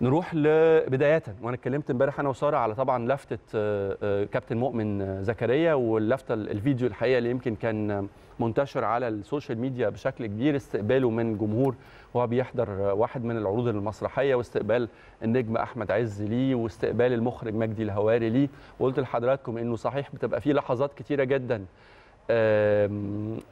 نروح لبدايه وانا اتكلمت امبارح انا وساره على طبعا لفته آه، آه، كابتن مؤمن آه، زكريا واللفته الفيديو الحقيقه اللي يمكن كان منتشر على السوشيال ميديا بشكل كبير استقباله من جمهور وهو بيحضر واحد من العروض المسرحيه واستقبال النجم احمد عز ليه واستقبال المخرج مجدي الهواري ليه وقلت لحضراتكم انه صحيح بتبقى في لحظات كتيره جدا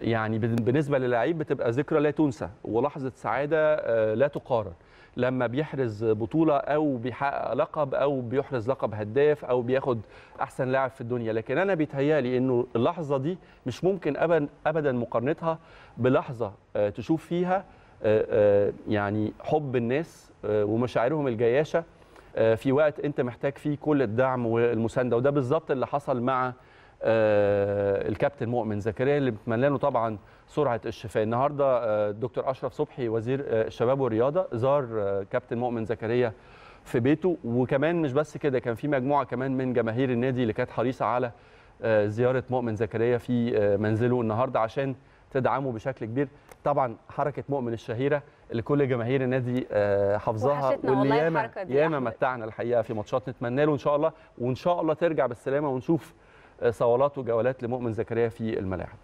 يعني بالنسبه للعيب بتبقى ذكرى لا تنسى ولحظه سعاده آه، لا تقارن لما بيحرز بطوله او بيحقق لقب او بيحرز لقب هداف او بياخد احسن لاعب في الدنيا لكن انا بيتهيالي انه اللحظه دي مش ممكن ابدا ابدا مقارنتها بلحظه آه، تشوف فيها آه، يعني حب الناس ومشاعرهم الجياشه في وقت انت محتاج فيه كل الدعم والمسانده وده بالظبط اللي حصل مع آه، الكابتن مؤمن زكريا اللي بنتمنى له طبعا سرعه الشفاء النهارده الدكتور آه، اشرف صبحي وزير آه، الشباب والرياضه زار كابتن مؤمن زكريا في بيته وكمان مش بس كده كان في مجموعه كمان من جماهير النادي اللي كانت حريصه على زياره مؤمن زكريا في منزله النهارده عشان تدعمه بشكل كبير طبعا حركه مؤمن الشهيره اللي كل جماهير النادي حافظاها واللي ياما ياما متعنا الحقيقه في ماتشات نتمنى له ان شاء الله وان شاء الله ترجع بالسلامه ونشوف صولات وجولات لمؤمن زكريا في الملاعب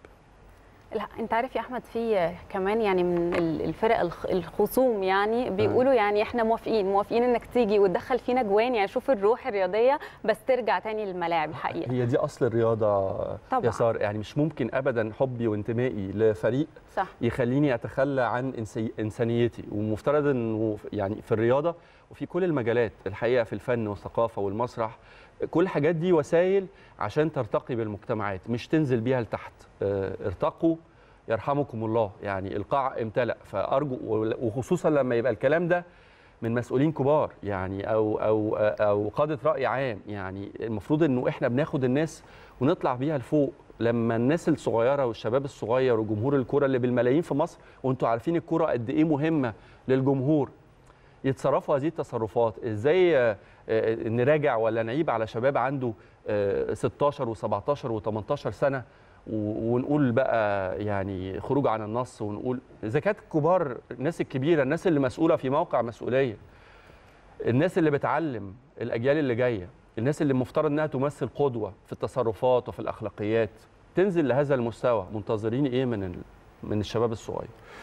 لا انت عارف يا احمد في كمان يعني من الفرق الخصوم يعني بيقولوا يعني احنا موافقين موافقين انك تيجي وتدخل فينا جوان يعني شوف الروح الرياضيه بس ترجع تاني للملاعب الحقيقه هي دي اصل الرياضه طبعا. يسار يعني مش ممكن ابدا حبي وانتمائي لفريق صح. يخليني اتخلى عن انسانيتي ومفترض انه يعني في الرياضه وفي كل المجالات الحقيقه في الفن والثقافه والمسرح كل الحاجات دي وسائل عشان ترتقي بالمجتمعات مش تنزل بيها لتحت آه، ارتقوا يرحمكم الله يعني القاع امتلأ فارجو وخصوصا لما يبقى الكلام ده من مسؤولين كبار يعني او او او قاده راي عام يعني المفروض انه احنا بناخد الناس ونطلع بيها لفوق لما الناس الصغيره والشباب الصغير وجمهور الكره اللي بالملايين في مصر وانتم عارفين الكره قد ايه مهمه للجمهور يتصرفوا هذه التصرفات ازاي آه، آه، نراجع ولا نعيب على شباب عنده 16 و17 و18 سنه ونقول بقى يعني خروج عن النص ونقول اذا كانت الكبار الناس الكبيره الناس اللي مسؤوله في موقع مسؤوليه الناس اللي بتعلم الاجيال اللي جايه الناس اللي المفترض انها تمثل قدوه في التصرفات وفي الاخلاقيات تنزل لهذا المستوى منتظرين ايه من من الشباب الصغير